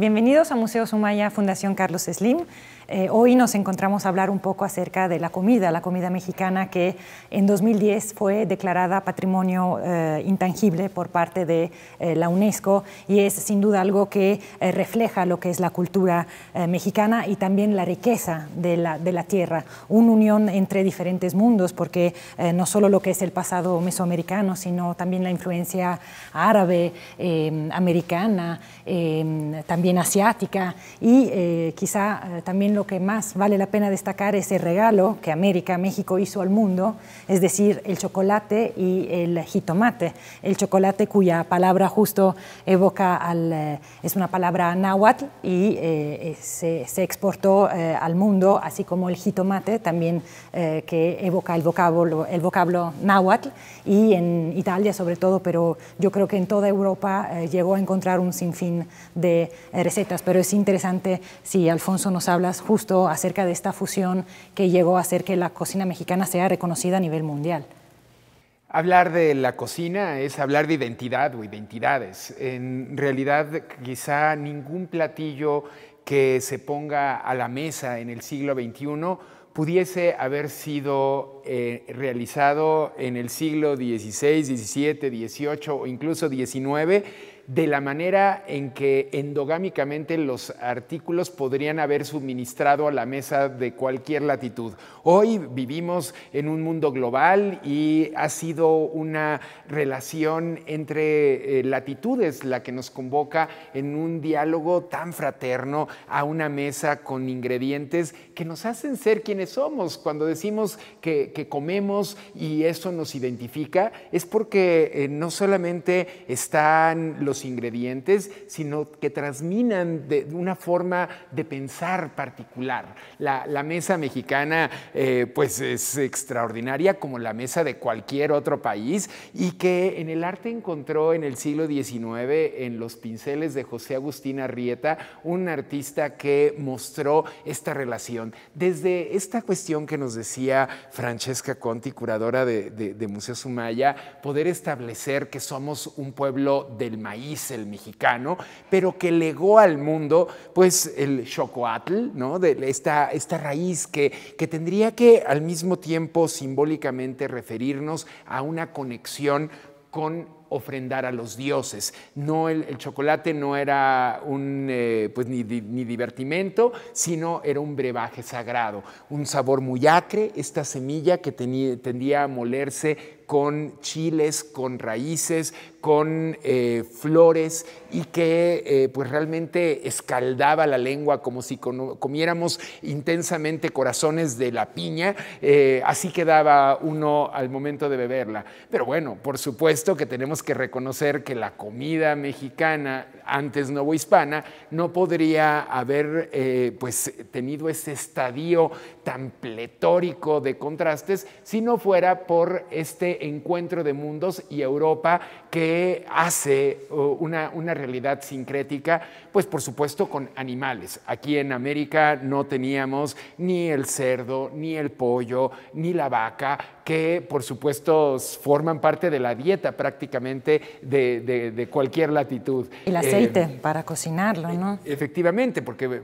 Bienvenidos a Museo Sumaya Fundación Carlos Slim. Eh, hoy nos encontramos a hablar un poco acerca de la comida, la comida mexicana que en 2010 fue declarada patrimonio eh, intangible por parte de eh, la UNESCO y es sin duda algo que refleja lo que es la cultura mexicana y también la riqueza de la, de la, tierra, una unión entre diferentes mundos porque no solo lo que es el pasado mesoamericano, sino también la influencia árabe, americana, también también asiática y eh, quizá eh, también lo que más vale la pena destacar es el regalo que América, México hizo al mundo, es decir, el chocolate y el jitomate. El chocolate cuya palabra justo evoca al, eh, es una palabra náhuatl y se, se, exportó al mundo, así como el jitomate también que evoca el vocablo, el vocablo náhuatl y en Italia sobre todo, pero yo creo que en toda Europa llegó a encontrar un sinfín de recetas, pero es interesante si Alfonso nos hablas justo acerca de esta fusión que llegó a hacer que la cocina mexicana sea reconocida a nivel mundial. Hablar de la cocina es hablar de identidad o identidades. En realidad, quizá ningún platillo que se ponga a la mesa en el siglo XXI pudiese haber sido eh, realizado en el siglo XVI, XVII, XVIII o incluso XIX de la manera en que endogámicamente los artículos podrían haber suministrado a la mesa de cualquier latitud. Hoy vivimos en un mundo global y ha sido una relación entre eh, latitudes la que nos convoca en un diálogo tan fraterno a una mesa con ingredientes que nos hacen ser quienes somos. Cuando decimos que, comemos y eso nos identifica, es porque eh, no solamente están los ingredientes, sino que transminan de, una forma de pensar particular. La, mesa mexicana eh, pues es extraordinaria como la mesa de cualquier otro país y que en el arte encontró en el siglo XIX, en los pinceles de José Agustín Arrieta, un artista que mostró esta relación. Desde esta cuestión que nos decía Francesca Conti, curadora de, de Museo Sumaya, poder establecer que somos un pueblo del maíz el mexicano, pero que legó al mundo pues el chocoatl, ¿no? De esta, esta raíz que, que tendría que al mismo tiempo simbólicamente referirnos a una conexión con ofrendar a los dioses. No el, chocolate no era un eh, pues ni, divertimento, sino era un brebaje sagrado, un sabor muy acre, esta semilla que tenía, tendía a molerse con chiles, con raíces, con eh, flores y que eh, pues realmente escaldaba la lengua como si comiéramos intensamente corazones de la piña, eh, así quedaba uno al momento de beberla. Pero bueno, por supuesto que tenemos que reconocer que la comida mexicana antes novohispana no podría haber pues tenido ese estadio tan pletórico de contrastes si no fuera por este encuentro de mundos y Europa que hace eh, una, una realidad sincrética, pues por supuesto con animales. Aquí en América no teníamos ni el cerdo, ni el pollo, ni la vaca, que por supuesto forman parte de la dieta prácticamente de, cualquier latitud. El aceite eh, para cocinarlo, ¿no? Efectivamente, porque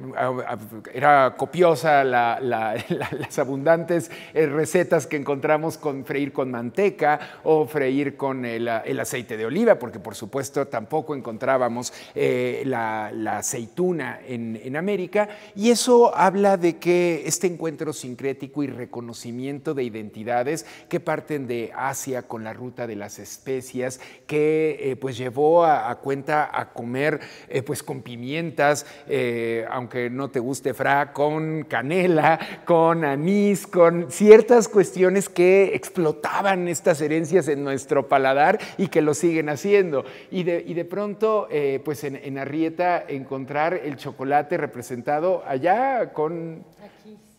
era copiosa las abundantes eh, recetas que encontramos con freír con manteca o freír con el, aceite de oliva, porque por supuesto tampoco encontrábamos eh, la, aceituna en, en América, y eso habla de que este encuentro sincrético y reconocimiento de identidades que parten de Asia con la ruta de las especias, que eh, pues llevó a, cuenta a comer eh, pues con pimientas, eh, aunque no te guste Fra, con canela, con anís, con ciertas cuestiones que explotaban estas herencias en nuestro paladar y que lo siguen haciendo. Y de, pronto pues en, Arrieta encontrar el chocolate representado allá con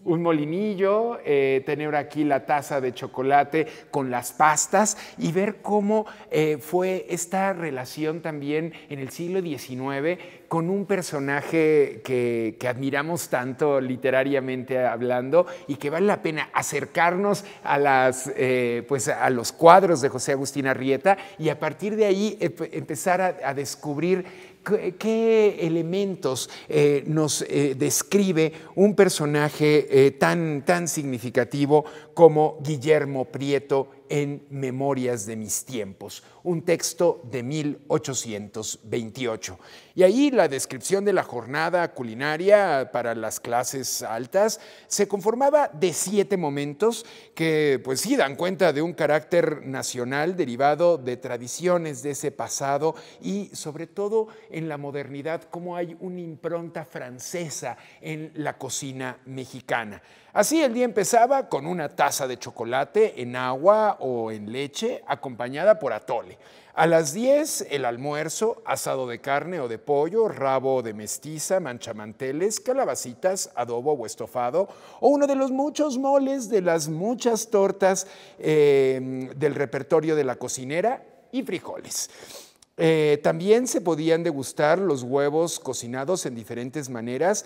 un molinillo, eh, tener aquí la taza de chocolate con las pastas y ver cómo eh, fue esta relación también en el siglo XIX con un personaje que, admiramos tanto literariamente hablando y que vale la pena acercarnos a, las, eh, pues a los cuadros de José Agustín Arrieta y a partir de ahí empezar a descubrir qué elementos eh, nos eh, describe un personaje eh, tan, tan significativo como Guillermo Prieto en Memorias de mis tiempos, un texto de 1828. Y ahí la descripción de la jornada culinaria para las clases altas se conformaba de siete momentos que pues sí dan cuenta de un carácter nacional derivado de tradiciones de ese pasado y sobre todo en la modernidad, cómo hay una impronta francesa en la cocina mexicana. Así el día empezaba con una taza de chocolate en agua o en leche acompañada por atole. A las 10 el almuerzo, asado de carne o de pollo, rabo de mestiza, manchamanteles, calabacitas, adobo o estofado, o uno de los muchos moles de las muchas tortas em, del repertorio de la cocinera y frijoles. Eh, también se podían degustar los huevos cocinados en diferentes maneras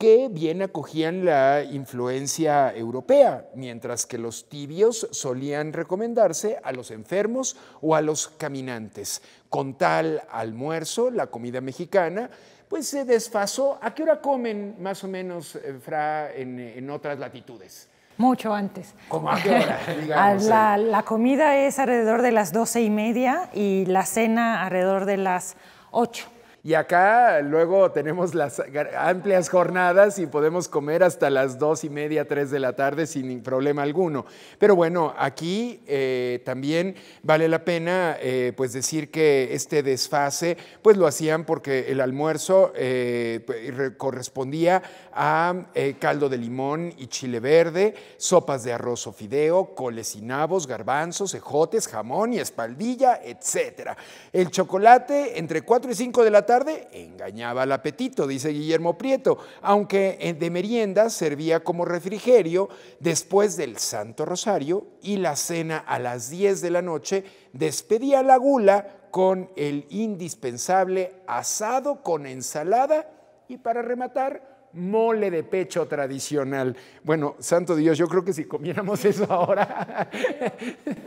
que bien acogían la influencia europea, mientras que los tibios solían recomendarse a los enfermos o a los caminantes. Con tal almuerzo, la comida mexicana, pues se desfasó. ¿A qué hora comen más o menos, eh, Fra, en, otras latitudes? Mucho antes. ¿Cómo a qué hora? Ah, eh. la, comida es alrededor de las doce y media y la cena alrededor de las ocho. Y acá luego tenemos las amplias jornadas y podemos comer hasta las dos y media, tres de la tarde sin problema alguno. Pero bueno, aquí eh, también vale la pena eh, pues decir que este desfase pues lo hacían porque el almuerzo eh, pues, correspondía a caldo de limón y chile verde, sopas de arroz o fideo, coles y nabos, garbanzos, ejotes, jamón y espaldilla, etc. El chocolate entre 4 y 5 de la tarde tarde engañaba el apetito, dice Guillermo Prieto, aunque eh, de merienda servía como refrigerio después del Santo Rosario y la cena a las 10 de la noche despedía la gula con el indispensable asado con ensalada y para rematar mole de pecho tradicional. Bueno, santo Dios, yo creo que si comiéramos eso ahora.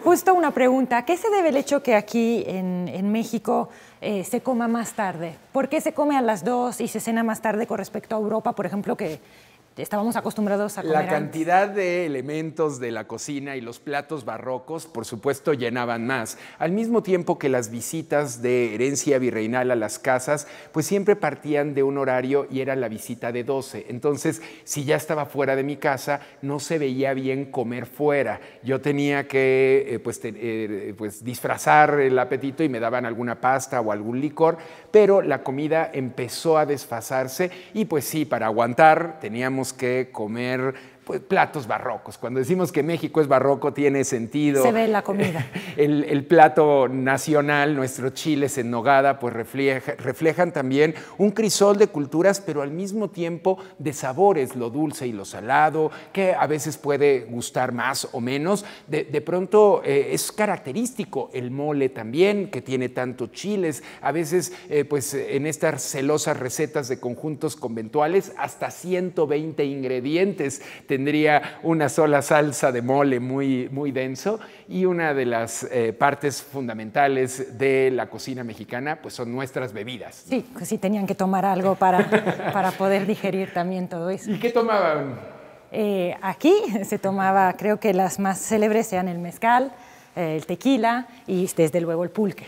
Justo una pregunta, qué se debe el hecho que aquí en, México eh, se coma más tarde? ¿Por qué se come a las dos y se cena más tarde con respecto a Europa, por ejemplo, que estábamos acostumbrados a comer. La cantidad de elementos de la cocina y los platos barrocos, por supuesto, llenaban más. Al mismo tiempo que las visitas de herencia virreinal a las casas, pues siempre partían de un horario y era la visita de 12. Entonces, si ya estaba fuera de mi casa, no se veía bien comer fuera. Yo tenía que eh, pues, eh, pues disfrazar el apetito y me daban alguna pasta o algún licor, pero la comida empezó a desfasarse y pues sí, para aguantar teníamos que comer pues, platos barrocos. Cuando decimos que México es barroco, tiene sentido. Se ve la comida. El, plato nacional, nuestros chiles en nogada, pues reflejan también un crisol de culturas, pero al mismo tiempo de sabores, lo dulce y lo salado, que a veces puede gustar más o menos. De, pronto eh, es característico el mole también, que tiene tanto chiles. A veces, eh, pues en estas celosas recetas de conjuntos conventuales, hasta 120 ingredientes tendría una sola salsa de mole muy, muy denso y una de las eh, partes fundamentales de la cocina mexicana pues son nuestras bebidas. Sí, pues sí tenían que tomar algo para, para poder digerir también todo eso. ¿Y qué tomaban? Eh, aquí se tomaba, creo que las más célebres sean el mezcal, el tequila y desde luego el pulque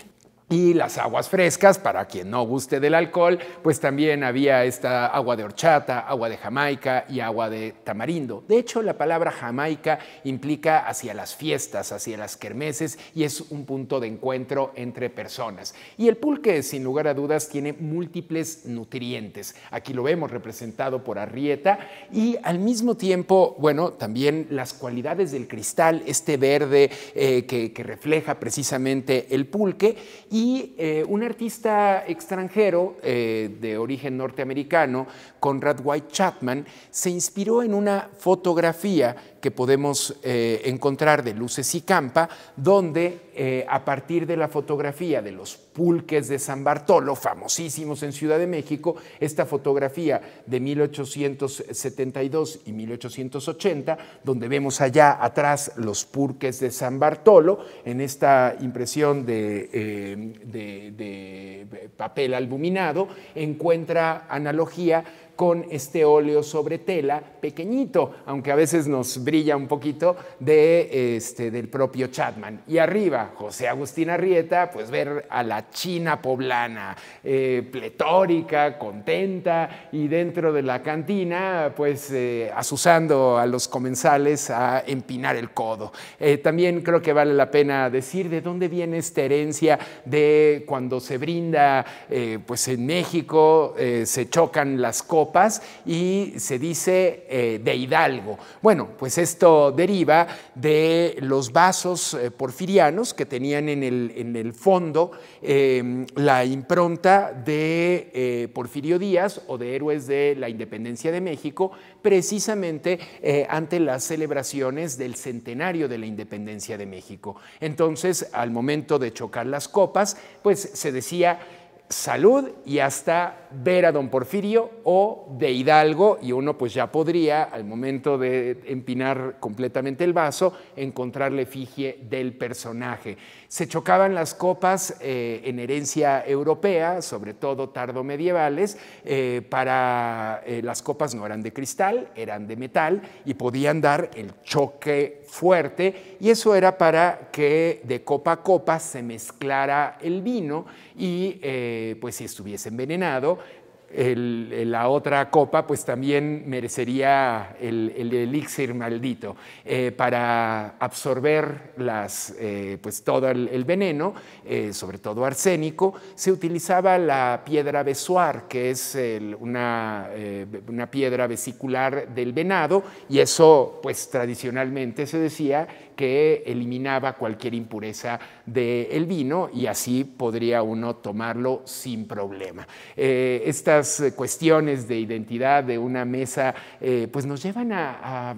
y las aguas frescas, para quien no guste del alcohol, pues también había esta agua de horchata, agua de Jamaica y agua de tamarindo. De hecho, la palabra Jamaica implica hacia las fiestas, hacia las kermeses y es un punto de encuentro entre personas. Y el pulque, sin lugar a dudas, tiene múltiples nutrientes. Aquí lo vemos representado por Arrieta y al mismo tiempo, bueno, también las cualidades del cristal, este verde eh, que refleja precisamente el pulque y eh, un artista extranjero eh, de origen norteamericano, Conrad White Chapman, se inspiró en una fotografía que podemos eh, encontrar de Luces y Campa, donde eh, a partir de la fotografía de los pulques de San Bartolo, famosísimos en Ciudad de México, esta fotografía de 1872 y 1880, donde vemos allá atrás los pulques de San Bartolo, en esta impresión de, eh, de, de papel albuminado, encuentra analogía con este óleo sobre tela pequeñito, aunque a veces nos brilla un poquito de, este, del propio Chapman. Y arriba, José Agustín Arrieta, pues ver a la China poblana, eh, pletórica, contenta, y dentro de la cantina, pues eh, asusando a los comensales a empinar el codo. Eh, también creo que vale la pena decir de dónde viene esta herencia de cuando se brinda, pues en México se chocan las copas, y se dice eh, de hidalgo. Bueno, pues esto deriva de los vasos eh, porfirianos que tenían en el, en el fondo em, la impronta de eh, Porfirio Díaz o de héroes de la independencia de México, precisamente ante las celebraciones del centenario de la independencia de México. Entonces, al momento de chocar las copas, pues se decía salud y hasta ver a don Porfirio o de Hidalgo y uno pues ya podría al momento de empinar completamente el vaso encontrar la efigie del personaje. Se chocaban las copas eh, en herencia europea, sobre todo tardomedievales, eh, para eh, las copas no eran de cristal, eran de metal y podían dar el choque fuerte y eso era para que de copa a copa se mezclara el vino y pues si estuviese envenenado, la otra copa, pues también merecería el, elixir maldito eh, para absorber las, eh, pues todo el, veneno, eh, sobre todo arsénico. Se utilizaba la piedra besuar, que es una, una piedra vesicular del venado, y eso pues tradicionalmente se decía que eliminaba cualquier impureza del vino y así podría uno tomarlo sin problema. estas eh, cuestiones de identidad de una mesa, eh, pues nos llevan a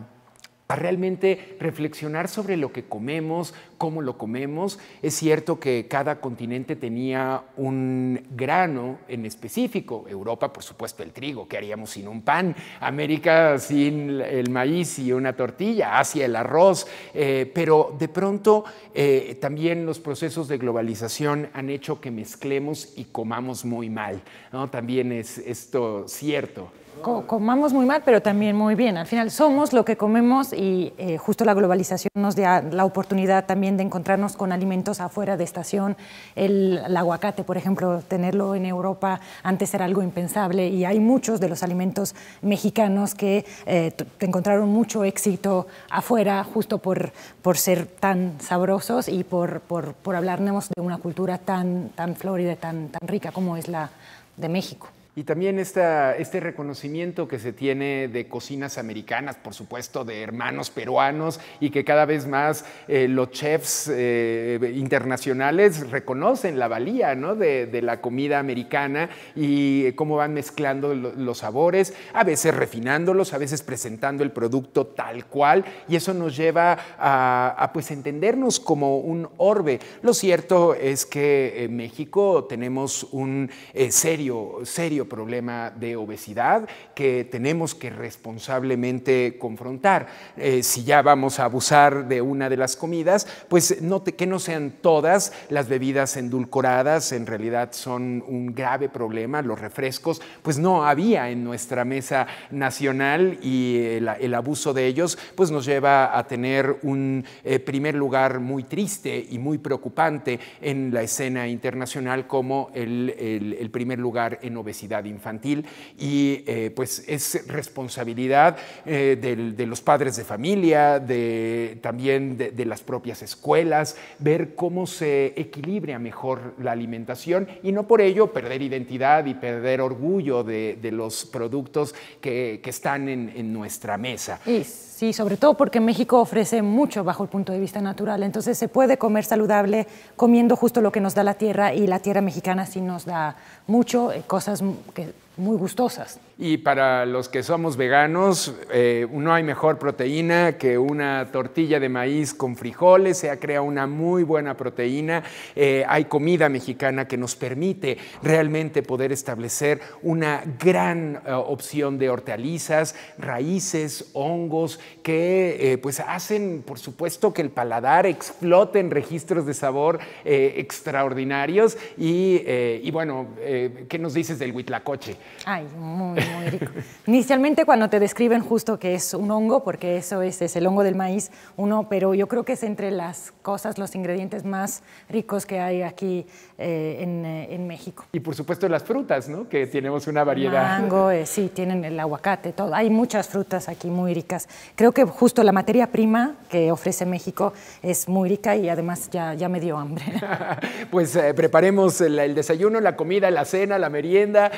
a realmente reflexionar sobre lo que comemos, cómo lo comemos. Es cierto que cada continente tenía un grano en específico. Europa, por supuesto, el trigo, ¿qué haríamos sin un pan? América sin el maíz y una tortilla, Asia el arroz. Eh, pero de pronto eh, también los procesos de globalización han hecho que mezclemos y comamos muy mal. También es esto cierto comamos muy mal, pero también muy bien. Al final somos lo que comemos y eh, justo la globalización nos da la oportunidad también de encontrarnos con alimentos afuera de estación. El, aguacate, por ejemplo, tenerlo en Europa antes era algo impensable y hay muchos de los alimentos mexicanos que eh, encontraron mucho éxito afuera justo por, por ser tan sabrosos y por, por, hablarnos de una cultura tan, tan florida, tan, tan rica como es la de México. Y también este reconocimiento que se tiene de cocinas americanas, por supuesto, de hermanos peruanos y que cada vez más eh, los chefs eh, internacionales reconocen la valía de, la comida americana y cómo van mezclando los sabores, a veces refinándolos, a veces presentando el producto tal cual y eso nos lleva a, pues entendernos como un orbe. Lo cierto es que en México tenemos un eh, serio, serio problema de obesidad que tenemos que responsablemente confrontar. Eh, si ya vamos a abusar de una de las comidas, pues no que no sean todas las bebidas endulcoradas, en realidad son un grave problema, los refrescos, pues no había en nuestra mesa nacional y el, abuso de ellos pues nos lleva a tener un eh, primer lugar muy triste y muy preocupante en la escena internacional como el primer lugar en obesidad infantil y eh, pues es responsabilidad eh, de los padres de familia, de, también de, las propias escuelas, ver cómo se equilibra mejor la alimentación y no por ello perder identidad y perder orgullo de, los productos que, están en, nuestra mesa. sí, sobre todo porque México ofrece mucho bajo el punto de vista natural, entonces se puede comer saludable comiendo justo lo que nos da la tierra y la tierra mexicana sí nos da mucho, eh, cosas 给。muy gustosas. Y para los que somos veganos, eh, no hay mejor proteína que una tortilla de maíz con frijoles, se ha creado una muy buena proteína. Eh, hay comida mexicana que nos permite realmente poder establecer una gran eh, opción de hortalizas, raíces, hongos, que pues hacen, por supuesto, que el paladar explote en registros de sabor extraordinarios. Y, y bueno, ¿qué nos dices del huitlacoche? Ay, muy, muy rico. Inicialmente cuando te describen justo que es un hongo, porque eso es, el hongo del maíz, uno, pero yo creo que es entre las cosas, los ingredientes más ricos que hay aquí eh, eh, en, México. Y por supuesto las frutas, ¿no? Que tenemos una variedad. Mango, eh, sí, tienen el aguacate, todo. Hay muchas frutas aquí muy ricas. Creo que justo la materia prima que ofrece México es muy rica y además ya, ya me dio hambre. pues preparemos el, el, desayuno, la comida, la cena, la merienda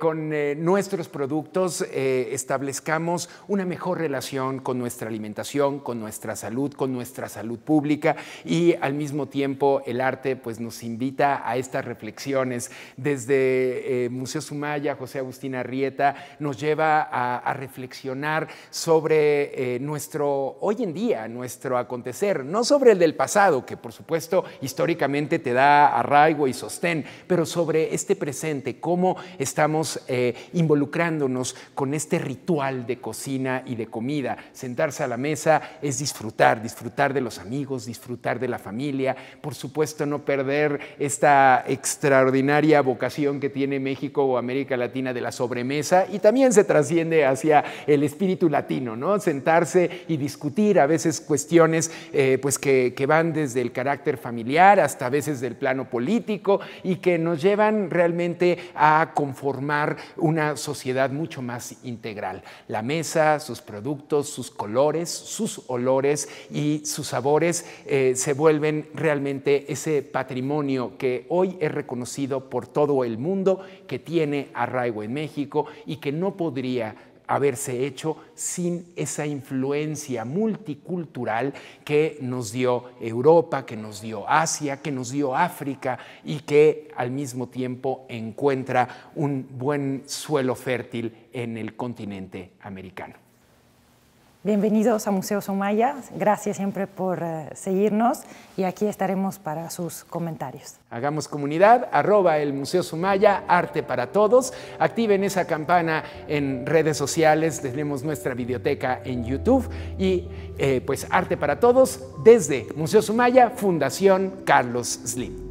con eh, nuestros productos eh, establezcamos una mejor relación con nuestra alimentación, con nuestra salud, con nuestra salud pública y al mismo tiempo el arte pues nos invita a estas reflexiones. Desde eh, Museo Sumaya, José Agustín Arrieta nos lleva a reflexionar sobre nuestro hoy en día, nuestro acontecer, no sobre el del pasado, que por supuesto históricamente te da arraigo y sostén, pero sobre este presente, cómo estamos eh, involucrándonos con este ritual de cocina y de comida. Sentarse a la mesa es disfrutar, disfrutar de los amigos, disfrutar de la familia, por supuesto no perder esta extraordinaria vocación que tiene México o América Latina de la sobremesa y también se trasciende hacia el espíritu latino, ¿no? Sentarse y discutir a veces cuestiones eh, pues que, que van desde el carácter familiar hasta a veces del plano político y que nos llevan realmente a conformar una sociedad mucho más integral. La mesa, sus productos, sus colores, sus olores y sus sabores eh, se vuelven realmente ese patrimonio que hoy es reconocido por todo el mundo, que tiene arraigo en México y que no podría haberse hecho sin esa influencia multicultural que nos dio Europa, que nos dio Asia, que nos dio África y que al mismo tiempo encuentra un buen suelo fértil en el continente americano. Bienvenidos a Museo Sumaya, gracias siempre por eh, seguirnos y aquí estaremos para sus comentarios. Hagamos comunidad, arroba el Museo Sumaya, arte para todos. Activen esa campana en redes sociales, tenemos nuestra biblioteca en YouTube y eh, pues arte para todos desde Museo Sumaya, Fundación Carlos Slim.